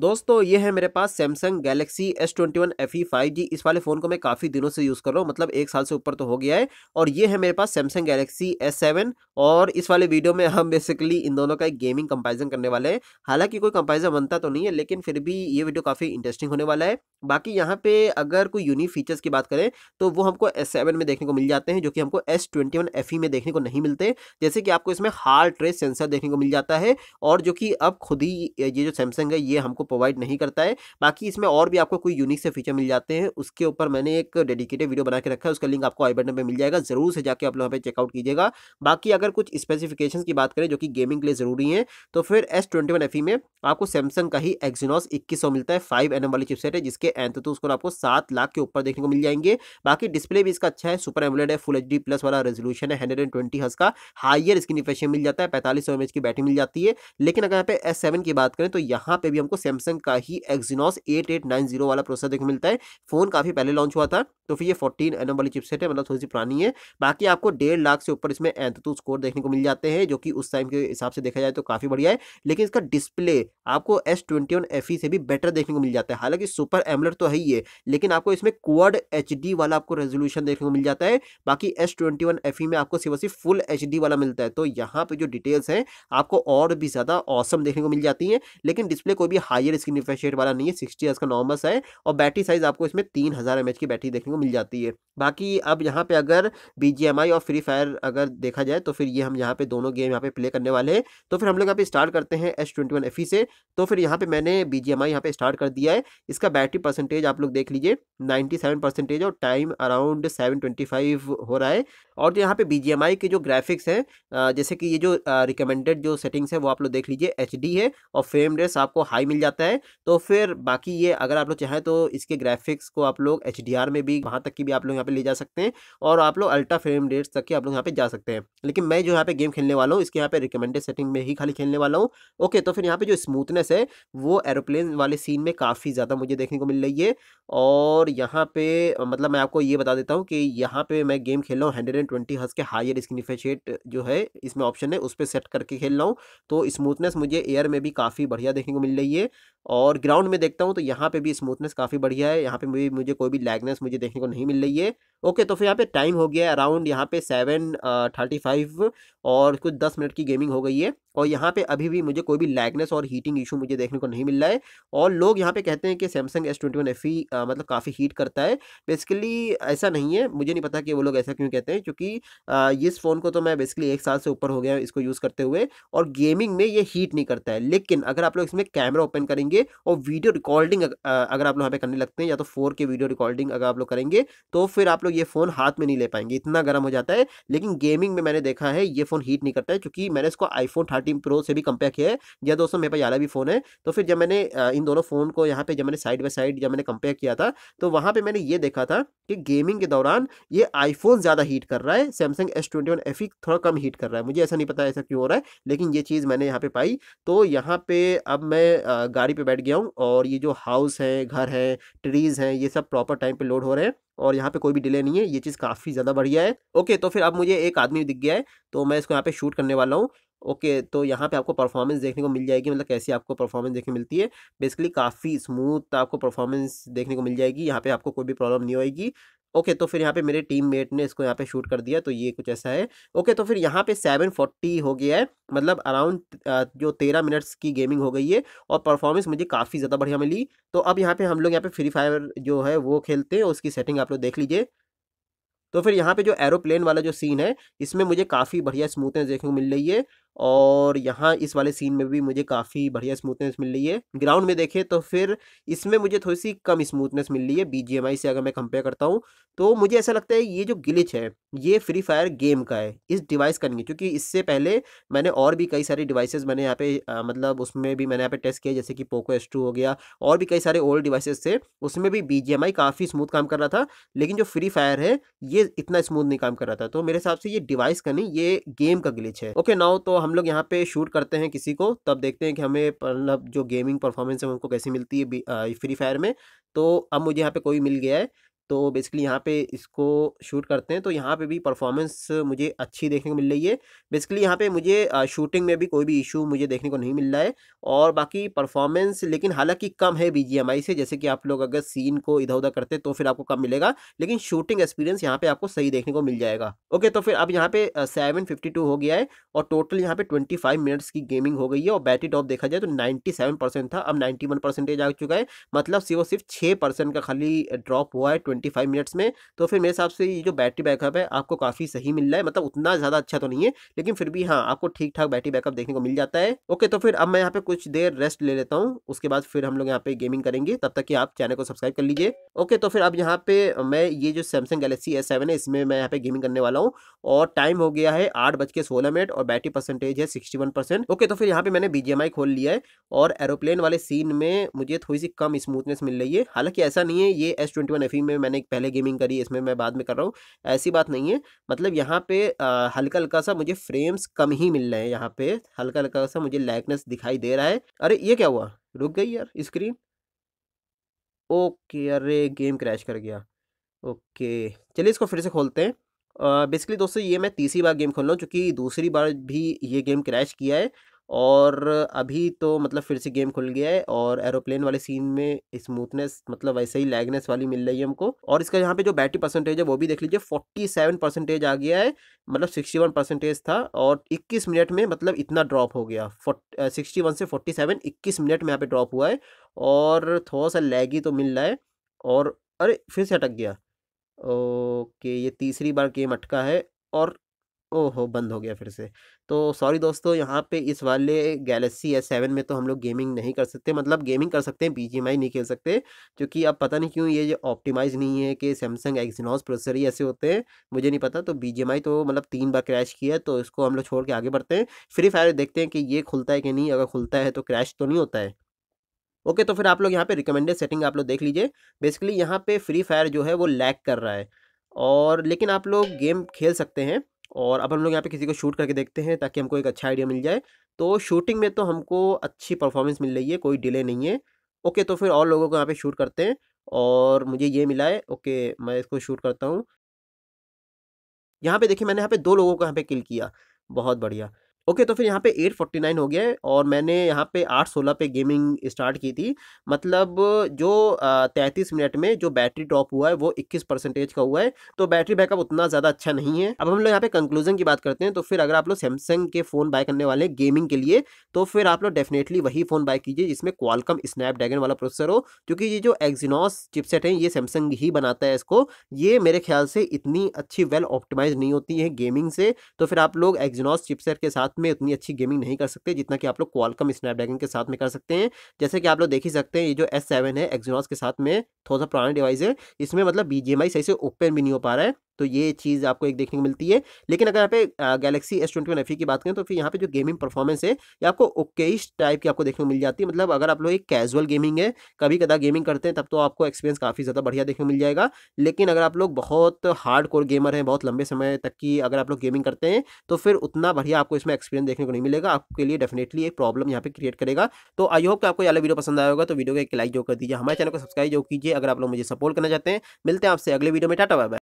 दोस्तों ये है मेरे पास Samsung Galaxy S twenty one F E five G इस वाले फ़ोन को मैं काफ़ी दिनों से यूज़ कर रहा हूँ मतलब एक साल से ऊपर तो हो गया है और ये है मेरे पास सैमसंग गैलेक्सी एस सेवन और इस वाले वीडियो में हम बेसिकली इन दोनों का एक गेमिंग कंपैरिजन करने वाले हैं हालांकि कोई कंपैरिजन बनता तो नहीं है लेकिन फिर भी ये वीडियो काफ़ी इंटरेस्टिंग होने वाला है बाकी यहाँ पे अगर कोई यूनिक फीचर्स की बात करें तो वो हमको एस सेवन में देखने को मिल जाते हैं जो कि हमको S twenty one F E में देखने को नहीं मिलते जैसे कि आपको इसमें हार्ट रेट सेंसर देखने को मिल जाता है और जो कि अब खुद ही ये जो सैमसंग है ये हमको प्रोवाइड नहीं करता है बाकी इसमें और भी आपको कोई यूनिक से फीचर मिल जाते हैं उसके ऊपर मैंने एक डेडिकेटेड वीडियो बना के रखा है उसका लिंक आपको आई बटन पर मिल जाएगा ज़रूर से जाकर आप लोग यहाँ चेकआउट कीजिएगा बाकी अगर कुछ स्पेसिफिकेशन की बात करें जो कि गेमिंग के लिए ज़रूरी है तो फिर S twenty one F E में आपको सैमसंग का ही एक्जीनॉस इक्कीस मिलता है फाइव एन एम वाली चिपसेट है जिसके ये एन तो, तो, उसको आपको सात लाख के ऊपर देखने को मिल जाएंगे बाकी डिस्प्ले भी इसका अच्छा है सुपर एमुलेट है फुल एच प्लस वाला रेजोल्यूशन है हंड्रेड एंड ट्वेंटी हज का हाइयर स्क्रीन इफेशन मिल जाता है पैंतालीस सौ की बैटरी मिल जाती है लेकिन अगर यहाँ पे एस की बात करें तो यहाँ पे भी हमको सैमसंग का ही एक्जीनॉस एट वाला प्रोसेसर देखने मिलता है फोन काफी पहले लॉन्च हुआ था तो फिर ये फोर्टीन एनम वाली चिपसेट है मतलब थोड़ी सी पुरानी है बाकी आपको डेढ़ लाख से ऊपर इसमें एंतु स्कोर देखने को मिल जाते हैं जो कि उस टाइम के हिसाब से देखा जाए तो काफ़ी बढ़िया है लेकिन इसका डिस्प्ले आपको S twenty one F E से भी बेटर देखने को मिल जाता है हालांकि सुपर एमलेट तो है ही है लेकिन आपको इसमें क्वाड एच डी वाला आपको रेजोल्यूशन देखने को मिल जाता है बाकी S twenty one F E में आपको सिर्फ सिर्फ फुल एच डी वाला मिलता है तो यहाँ पर जो डिटेल्स हैं आपको और भी ज़्यादा औसम देखने को मिल जाती है लेकिन डिस्प्ले कोई भी हायर स्क्रीन रिफ्रेश वाला नहीं है सिक्सटी का नॉर्मस है और बैटरी साइज़ आपको इसमें तीन हज़ार की बैटरी देखने को मिल जाती है बाकी अब यहाँ पे अगर बी और फ्री फायर अगर देखा जाए तो फिर ये हम यहाँ पे दोनों गेम यहाँ पे प्ले करने वाले हैं तो फिर हम लोग यहाँ पे स्टार्ट करते हैं एस ट्वेंटी e से तो फिर यहाँ पे मैंने बी जी यहाँ पे स्टार्ट कर दिया है इसका बैटरी परसेंटेज आप लोग देख लीजिए नाइन्टी सेवन परसेंटेज और time around seven twenty five हो रहा है और जो यहाँ पे बी के जो ग्राफिक्स हैं जैसे कि ये जो रिकमेंडेड जो सेटिंग्स है वो आप लोग देख लीजिए एच है और फ्रेम रेस आपको हाई मिल जाता है तो फिर बाकी ये अगर आप लोग चाहें तो इसके ग्राफिक्स को आप लोग एच में भी वहाँ तक की भी आप लोग यहाँ पे ले जा सकते हैं और आप लोग अल्ट्रा फ्रेम रेट्स तक की आप लोग यहाँ पे जा सकते हैं लेकिन मैं जो यहाँ पे गेम खेलने वाला हूँ इसके यहाँ पे रिकमेंडेड सेटिंग में ही खाली खेलने वाला हूँ ओके तो फिर यहाँ पे जो स्मूथनेस है वो एरोप्लेन वाले सीन में काफ़ी ज़्यादा मुझे देखने को मिल रही है और यहाँ पे मतलब मैं आपको ये बता देता हूँ कि यहाँ पे मैं गेम खेल रहा हूँ हंड्रेड एंड ट्वेंटी हर्स के हायर स्क्रीन जो है इसमें ऑप्शन है उस पर सेट करके खेल रहा हूँ तो स्मूथनेस मुझे एयर में भी काफ़ी बढ़िया देखने को मिल रही है और ग्राउंड में देखता हूँ तो यहाँ पे भी स्मूथनेस काफ़ी बढ़िया है यहाँ पे भी मुझे कोई भी लैगनेस मुझे देखने देखने को नहीं मिल रही है ओके तो फिर यहाँ पे टाइम हो गया अराउंड यहाँ पे सेवन थर्टी फाइव और कुछ दस मिनट की गेमिंग हो गई है और यहाँ पे अभी भी मुझे कोई भी लैगनेस और हीटिंग इशू मुझे देखने को नहीं मिल रहा है और लोग यहाँ पे कहते हैं कि Samsung S twenty one F E मतलब काफ़ी हीट करता है बेसिकली ऐसा नहीं है मुझे नहीं पता कि वो लोग ऐसा क्यों कहते हैं क्योंकि इस फ़ोन को तो मैं बेसिकली एक साल से ऊपर हो गया इसको यूज़ करते हुए और गेमिंग में ये हीट नहीं करता है लेकिन अगर आप लोग इसमें कैमरा ओपन करेंगे और वीडियो रिकॉर्डिंग अगर आप लोग यहाँ पे करने लगते हैं या तो फोर वीडियो रिकॉर्डिंग अगर आप लोग करेंगे तो फिर आप लोग ये फ़ोन हाथ में नहीं ले पाएंगे इतना गर्म हो जाता है लेकिन गेमिंग में मैंने देखा है ये फ़ोन हीट नहीं करता है क्योंकि मैंने इसको आईफोन थर्टीन प्रो से भी कंपेयर किया है या दोस्तों मेरे पास ज़्यादा भी फ़ोन है तो फिर जब मैंने इन दोनों फ़ोन को यहाँ पर जब मैंने साइड बाई साइड जब मैंने कंपेयर किया था तो वहाँ पर मैंने ये देखा था कि गेमिंग के दौरान ये आईफोन ज़्यादा हीट कर रहा है सैमसंग एस ट्वेंटी थोड़ा कम हीट कर रहा है मुझे ऐसा नहीं पता ऐसा क्यों हो रहा है लेकिन ये चीज़ मैंने यहाँ पे पाई तो यहाँ पे अब मैं गाड़ी पे बैठ गया हूँ और ये जो हाउस है घर है ट्रीज़ हैं ये सब प्रॉपर टाइम पे लोड हो रहे हैं और यहाँ पे कोई भी डिले नहीं है ये चीज़ काफ़ी ज़्यादा बढ़िया है ओके तो फिर अब मुझे एक आदमी दिख गया है तो मैं इसको यहाँ पे शूट करने वाला हूँ ओके तो यहाँ पे आपको परफॉर्मेंस देखने को मिल जाएगी मतलब कैसी आपको परफॉर्मेंस देखने मिलती है बेसिकली काफ़ी स्मूथ आपको परफॉर्मेंस देखने को मिल जाएगी यहाँ पे आपको कोई भी प्रॉब्लम नहीं होगी ओके तो फिर यहाँ पे मेरे टीम मेट ने इसको यहाँ पे शूट कर दिया तो ये कुछ ऐसा है ओके तो फिर यहाँ पे सेवन फोर्टी हो गया है मतलब अराउंड जो तेरह मिनट्स की गेमिंग हो गई है और परफॉर्मेंस मुझे काफ़ी ज़्यादा बढ़िया मिली तो अब यहाँ पे हम लोग यहाँ पे फ्री फायर जो है वो खेलते हैं उसकी सेटिंग आप लोग देख लीजिए तो फिर यहाँ पे जो एरोप्लेन वाला जो सीन है इसमें मुझे काफ़ी बढ़िया स्मूथनेस देखने को मिल रही है और यहाँ इस वाले सीन में भी मुझे काफ़ी बढ़िया स्मूथनेस मिल रही है ग्राउंड में देखें तो फिर इसमें मुझे थोड़ी सी कम स्मूथनेस मिल रही है बी से अगर मैं कंपेयर करता हूँ तो मुझे ऐसा लगता है ये जो गिलिच है ये फ्री फायर गेम का है इस डिवाइस का नहीं क्योंकि इससे पहले मैंने और भी कई सारे डिवाइसेज मैंने यहाँ पे आ, मतलब उसमें भी मैंने यहाँ पे टेस्ट किया जैसे कि पोको एस हो गया और भी कई सारे ओल्ड डिवाइसेज थे उसमें भी बी काफ़ी स्मूथ काम कर रहा था लेकिन जो फ्री फायर है ये इतना स्मूथ नहीं काम कर रहा था तो मेरे हिसाब से ये डिवाइस का नहीं ये गेम का गिलिच है ओके नाउ तो हम लोग यहाँ पे शूट करते हैं किसी को तब देखते हैं कि हमें मतलब जो गेमिंग परफॉर्मेंस है उनको कैसी मिलती है फ्री फायर में तो अब मुझे यहाँ पे कोई मिल गया है तो बेसिकली यहाँ पे इसको शूट करते हैं तो यहाँ पे भी परफॉर्मेंस मुझे अच्छी देखने को मिल रही है बेसिकली यहाँ पे मुझे शूटिंग में भी कोई भी इशू मुझे देखने को नहीं मिल रहा है और बाकी परफॉर्मेंस लेकिन हालांकि कम है बी से जैसे कि आप लोग अगर सीन को इधर उधर करते तो फिर आपको कम मिलेगा लेकिन शूटिंग एक्सपीरियंस यहाँ पर आपको सही देखने को मिल जाएगा ओके तो फिर अब यहाँ पे सेवन हो गया है और टोटल यहाँ पे ट्वेंटी मिनट्स की गेमिंग हो गई है और बैटरी टॉप देखा जाए तो नाइन्टी था अब नाइन्टी आ चुका है मतलब सिर्फ सिर्फ छः का खाली ड्रॉप हुआ है ट्वेंटी फाइव मिनट्स में तो फिर मेरे हिसाब से ये जो बैटरी बैकअप है आपको काफ़ी सही मिल रहा है मतलब उतना ज़्यादा अच्छा तो नहीं है लेकिन फिर भी हाँ आपको ठीक ठाक बैटरी बैकअप देखने को मिल जाता है ओके तो फिर अब मैं यहाँ पे कुछ देर रेस्ट ले लेता हूँ उसके बाद फिर हम लोग यहाँ पे गेमिंग करेंगे तब तक कि आप चैनल को सब्सक्राइब कर लीजिए ओके तो फिर अब यहाँ पे मैं ये जो सैमसंग गैलेक्सी एस है इसमें मैं यहाँ पे गेमिंग करने वाला हूँ और टाइम हो गया है आठ बज के सोलह मिनट और बैटरी परसेंटेज है सिक्सटी वन परसेंट ओके तो फिर यहाँ पे मैंने बीजेएमआई खोल लिया है और एरोप्लेन वाले सीन में मुझे थोड़ी सी कम स्मूथनेस मिल रही है हालांकि ऐसा नहीं है ये एस ट्वेंटी वन एफ में मैंने मैंने पहले गेमिंग करी इसमें मैं बाद में कर रहा हूँ ऐसी बात नहीं है मतलब यहाँ पे हल्का हल्का सा मुझे फ्रेम्स कम ही मिल रहे हैं यहाँ पे हल्का हल्का सा मुझे लैकनेस दिखाई दे रहा है अरे ये क्या हुआ रुक गई यार स्क्रीन ओके अरे गेम क्रैश कर गया ओके चलिए इसको फिर से खोलते हैं बेसिकली दोस्तों ये मैं तीसरी बार गेम खोल रहा हूँ चूँकि दूसरी बार भी ये गेम क्रैश किया है और अभी तो मतलब फिर से गेम खुल गया है और एरोप्लेन वाले सीन में स्मूथनेस मतलब वैसे ही लैगनेस वाली मिल रही है हमको और इसका यहाँ पे जो बैटरी परसेंटेज है वो भी देख लीजिए फोर्टी सेवन परसेंटेज आ गया है मतलब सिक्सटी वन परसेंटेज था और इक्कीस मिनट में मतलब इतना ड्रॉप हो गया सिक्सटी वन से फोर्टी सेवन इक्कीस मिनट में यहाँ पर ड्रॉप हुआ है और थोड़ा सा लैगी तो मिल रहा है और अरे फिर से अटक गया ओके ये तीसरी बार गेम अटका है और ओहो बंद हो गया फिर से तो सॉरी दोस्तों यहाँ पे इस वाले गैलेक्सी एस सेवन में तो हम लोग गेमिंग नहीं कर सकते मतलब गेमिंग कर सकते हैं बी नहीं खेल सकते क्योंकि अब पता नहीं क्यों ये जो ऑप्टिमाइज नहीं है कि सैमसंग एक्सिनॉस प्रोसेसर ही ऐसे होते हैं मुझे नहीं पता तो बी तो मतलब तीन बार क्रैश किया है तो इसको हम लोग छोड़ के आगे बढ़ते हैं फ्री फायर देखते हैं कि ये खुलता है कि नहीं अगर खुलता है तो क्रैश तो नहीं होता है ओके तो फिर आप लोग यहाँ पे रिकमेंडेड सेटिंग आप लोग देख लीजिए बेसिकली यहाँ पे फ्री फायर जो है वो लैग कर रहा है और लेकिन आप लोग गेम खेल सकते हैं और अब हम लोग यहाँ पे किसी को शूट करके देखते हैं ताकि हमको एक अच्छा आइडिया मिल जाए तो शूटिंग में तो हमको अच्छी परफॉर्मेंस मिल रही है कोई डिले नहीं है ओके तो फिर और लोगों को यहाँ पे शूट करते हैं और मुझे ये मिला है ओके मैं इसको शूट करता हूँ यहाँ पे देखिए मैंने यहाँ पे दो लोगों को यहाँ पे किल किया बहुत बढ़िया ओके तो फिर यहाँ पे 849 हो गया है और मैंने यहाँ पे 816 पे गेमिंग स्टार्ट की थी मतलब जो तैंतीस मिनट में जो बैटरी ड्रॉप हुआ है वो इक्कीस परसेंटेज का हुआ है तो बैटरी बैकअप उतना ज़्यादा अच्छा नहीं है अब हम लोग यहाँ पे कंक्लूजन की बात करते हैं तो फिर अगर आप लोग सैमसंग के फ़ोन बाय करने वाले हैं गेमिंग के लिए तो फिर आप लोग डेफिनेटली वही फ़ोन बाय कीजिए जिसमें क्वालकम स्नैपड्रैगन वाला प्रोसेसर हो क्योंकि ये जो एग्जीनॉस चिपसेट है ये सैमसंग ही बनाता है इसको ये मेरे ख्याल से इतनी अच्छी वेल ऑप्टिमाइज नहीं होती है गेमिंग से तो फिर आप लोग एग्जीनॉस चिपसेट के साथ में उतनी अच्छी गेमिंग नहीं कर सकते जितना कि आप लोग क्वालकम स्नैपड्रैगन के साथ में कर सकते हैं जैसे कि आप लोग देख ही सकते हैं ये जो एस सेवन है एक्जोनॉस के साथ में थोड़ा सा पुराना डिवाइस है इसमें मतलब बी सही से ओपन भी नहीं हो पा रहा है तो ये चीज़ आपको एक देखने को मिलती है लेकिन अगर यहाँ पे Galaxy S twenty one F की बात करें तो फिर यहाँ पे जो गेमिंग परफॉर्मेंस है ये आपको ओकेश टाइप की आपको देखने को मिल जाती है मतलब अगर आप लोग एक कैजुअल गेमिंग है कभी कदा गेमिंग करते हैं तब तो आपको एक्सपीरियंस काफ़ी ज़्यादा बढ़िया देखने को मिल जाएगा लेकिन अगर आप लोग बहुत हार्ड कोर गेमर हैं बहुत लंबे समय तक की अगर आप लोग गेमिंग करते हैं तो फिर उतना बढ़िया आपको इसमें एक्सपीरियंस देखने को नहीं मिलेगा आपके लिए डेफिनेटली एक प्रॉब्लम यहाँ पर क्रिएट करेगा तो आई होप कि आपको ये वीडियो पसंद आएगा तो वीडियो को एक लाइक जो कर दीजिए हमारे चैनल को सब्सक्राइब जो कीजिए अगर आप लोग मुझे सपोर्ट करना चाहते हैं मिलते हैं आपसे अगले वीडियो में टाटा बाय